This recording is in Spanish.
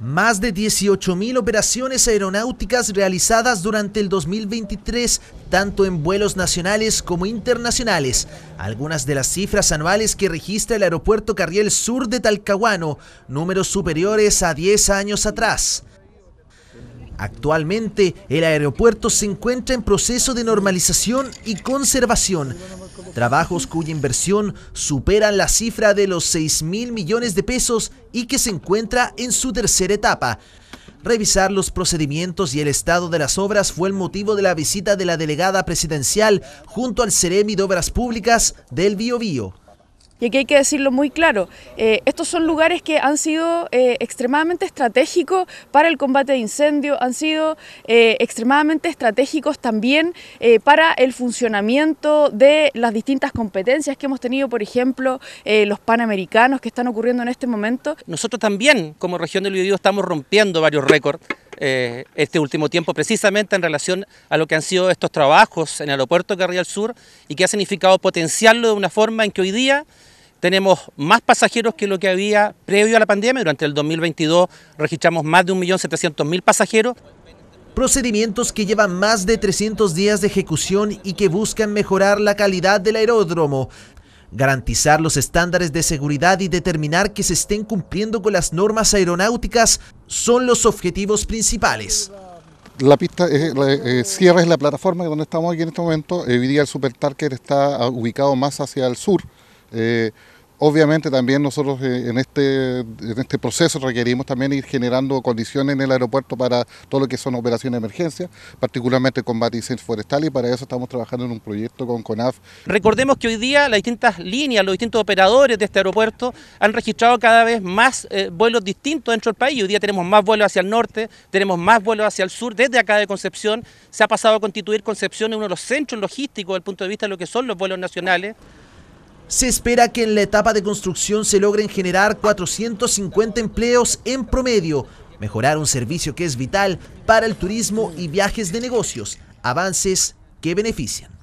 Más de 18.000 operaciones aeronáuticas realizadas durante el 2023, tanto en vuelos nacionales como internacionales. Algunas de las cifras anuales que registra el aeropuerto Carriel Sur de Talcahuano, números superiores a 10 años atrás. Actualmente, el aeropuerto se encuentra en proceso de normalización y conservación, trabajos cuya inversión superan la cifra de los 6 mil millones de pesos y que se encuentra en su tercera etapa. Revisar los procedimientos y el estado de las obras fue el motivo de la visita de la delegada presidencial junto al Ceremi de Obras Públicas del Biobío. Y aquí hay que decirlo muy claro, eh, estos son lugares que han sido eh, extremadamente estratégicos para el combate de incendios, han sido eh, extremadamente estratégicos también para el funcionamiento de las distintas competencias que hemos tenido, por ejemplo, los panamericanos que están ocurriendo en este momento. Nosotros también, como región del Biobío, estamos rompiendo varios récords eh, este último tiempo, precisamente en relación a lo que han sido estos trabajos en el aeropuerto de Carrial Sur y que ha significado potenciarlo de una forma en que hoy día tenemos más pasajeros que lo que había previo a la pandemia. Durante el 2022 registramos más de 1.700.000 pasajeros. Procedimientos que llevan más de 300 días de ejecución y que buscan mejorar la calidad del aeródromo, garantizar los estándares de seguridad y determinar que se estén cumpliendo con las normas aeronáuticas son los objetivos principales. La pista cierra eh, eh, eh, es la plataforma donde estamos aquí en este momento. hoy día el supertarker está ah, ubicado más hacia el sur. Obviamente también nosotros eh, en este, en este proceso requerimos también ir generando condiciones en el aeropuerto para todo lo que son operaciones de emergencia, particularmente combate y incendios forestales y para eso estamos trabajando en un proyecto con CONAF. Recordemos que hoy día las distintas líneas, los distintos operadores de este aeropuerto han registrado cada vez más eh, vuelos distintos dentro del país. Hoy día tenemos más vuelos hacia el norte, tenemos más vuelos hacia el sur. Desde acá de Concepción se ha pasado a constituir Concepción en uno de los centros logísticos desde el punto de vista de lo que son los vuelos nacionales. Se espera que en la etapa de construcción se logren generar 450 empleos en promedio, mejorar un servicio que es vital para el turismo y viajes de negocios, avances que benefician.